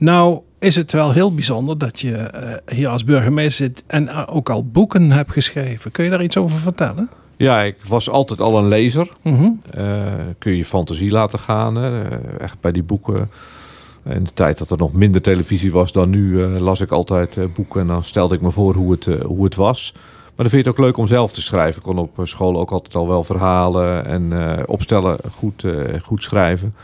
Nou is het wel heel bijzonder dat je eh, hier als burgemeester zit en eh, ook al boeken hebt geschreven. Kun je daar iets over vertellen? Ja, ik was altijd al een lezer. Mhm. Eh, kun je je fantasie laten gaan. Hè? echt bij die boeken. In de tijd dat er nog minder televisie was dan nu, las ik altijd boeken. En dan stelde ik me voor hoe het, hoe het was. Maar dan vind je het ook leuk om zelf te schrijven. Ik kon op school ook altijd al wel verhalen en opstellen goed, goed schrijven.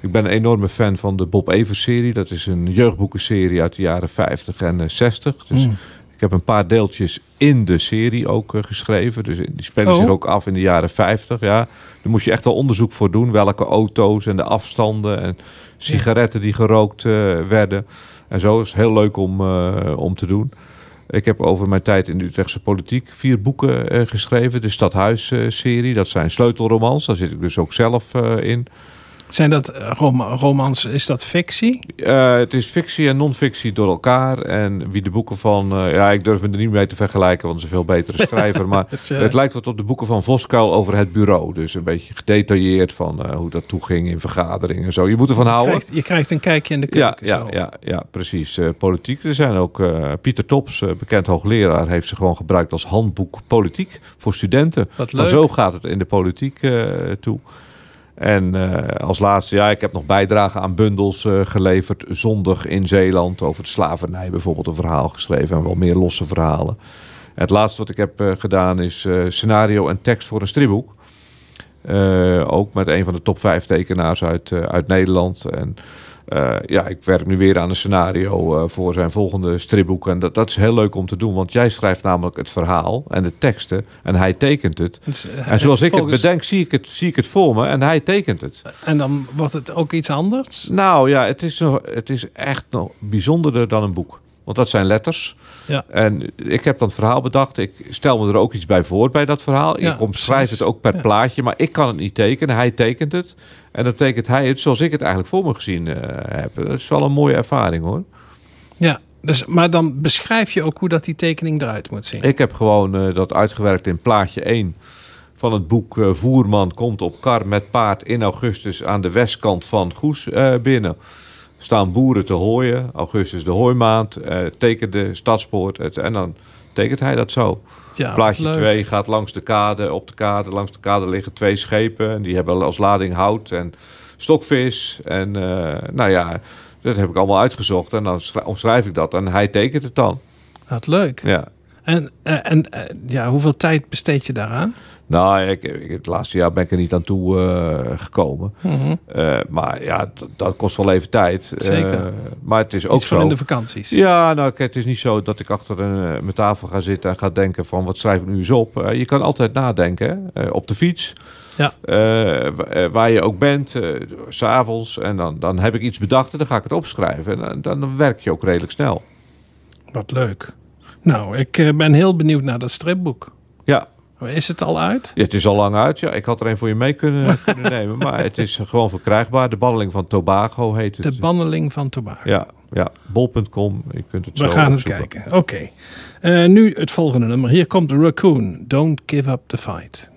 Ik ben een enorme fan van de Bob Evers-serie. Dat is een jeugdboekenserie uit de jaren 50 en 60. Eh, dus hmm. ik heb een paar deeltjes in de serie ook eh, geschreven. Dus eh, die spelen zich oh. ook af in de jaren 50. Ja. Daar moest je echt wel onderzoek voor doen. Welke auto's en de afstanden en sigaretten die gerookt werden. En zo is heel leuk om, om te doen. Ik heb over mijn tijd in de Utrechtse politiek vier boeken geschreven. De Stadhuis-serie, dat zijn sleutelromans. Daar zit ik dus ook zelf in. Zijn dat eh, romans, is dat fictie? Eh, het is fictie en non-fictie door elkaar. En wie de boeken van... Eh, ja, ik durf me er niet mee te vergelijken, want ze is een veel betere schrijver. maar het lijkt wat op de boeken van Voskuil over het bureau. Dus een beetje gedetailleerd van hoe dat toeging in vergaderingen en zo. Je moet ervan houden. Je krijgt, een kijkje in de keuken. Ja, ja, ja, ja, precies. politiek. Er zijn ook... Pieter Tops, bekend hoogleraar, heeft ze gewoon gebruikt als handboek politiek voor studenten. Wat leuk. Maar zo gaat het in de politiek toe. En eh, als laatste, ja, ik heb nog bijdragen aan bundels eh, geleverd. Zondag in Zeeland over de slavernij bijvoorbeeld een verhaal geschreven en wel meer losse verhalen. Het laatste wat ik heb eh, gedaan is scenario en tekst voor een stripboek. ook met een van de top vijf tekenaars uit, uit Nederland. En eh, ja, ik werk nu weer aan een scenario eh, voor zijn volgende stripboek. En dat, dat is heel leuk om te doen, want jij schrijft namelijk het verhaal en de teksten en hij tekent het. Eh, en zoals ik het bedenk, zie ik het, zie ik het voor me en hij tekent het. En dan wordt het ook iets anders? Nou ja, het is, het is echt nog bijzonderder dan een boek. Want dat zijn letters. Ja. En ik heb dat verhaal bedacht. Ik stel me er ook iets bij voor bij dat verhaal. ik omschrijf het ook per plaatje, maar ik kan het niet tekenen. Hij tekent het. En dan tekent hij het zoals ik het eigenlijk voor me gezien eh, heb. Dat is wel een mooie ervaring hoor. Ja, dus, maar dan beschrijf je ook hoe dat die tekening eruit moet zien. Ik heb gewoon eh, dat uitgewerkt in plaatje 1 van het boek eh, Voerman komt op kar met paard in augustus aan de westkant van Goes binnen staan boeren te hooien. Augustus de hooimaand, eh, teken de stadspoort. Het, en dan tekent hij dat zo. Plaatje 2 gaat langs de kade, op de kade. Langs de kade liggen twee schepen. En die hebben als lading hout en stokvis. En eh, nou ja, dat heb ik allemaal uitgezocht. En dan omschrijf ik dat. En hij tekent het dan. Wat leuk. Ja. En, eh, en, en ja, hoeveel tijd besteed je daaraan? Nou, ik, ik, het laatste jaar ben ik er niet aan toe eh, gekomen. Mhm. Eh, maar ja, dat kost wel even tijd. Eh, Zeker. maar het is ook zo. van in de vakanties. Ja, nou, kijk, het is niet zo dat ik achter een, mijn tafel ga zitten en ga denken van wat schrijf ik nu eens op. je kan altijd nadenken op de fiets. Ja. waar je ook bent, uh, s'avonds. En dan, dan heb ik iets bedacht en dan ga ik het opschrijven. En dan, dan werk je ook redelijk snel. Wat leuk. Nou, ik ben heel benieuwd naar dat stripboek. Ja, is het al uit? Ja, het is al lang uit, ja. Ik had er een voor je mee kunnen, kunnen nemen. Maar het is gewoon verkrijgbaar. De banneling van Tobago heet het. De banneling van Tobago. Ja, ja. bol.com. Je kunt het We gaan het kijken. Oké. Eh, nu het volgende nummer. Hier komt de Raccoon. Don't give up the fight.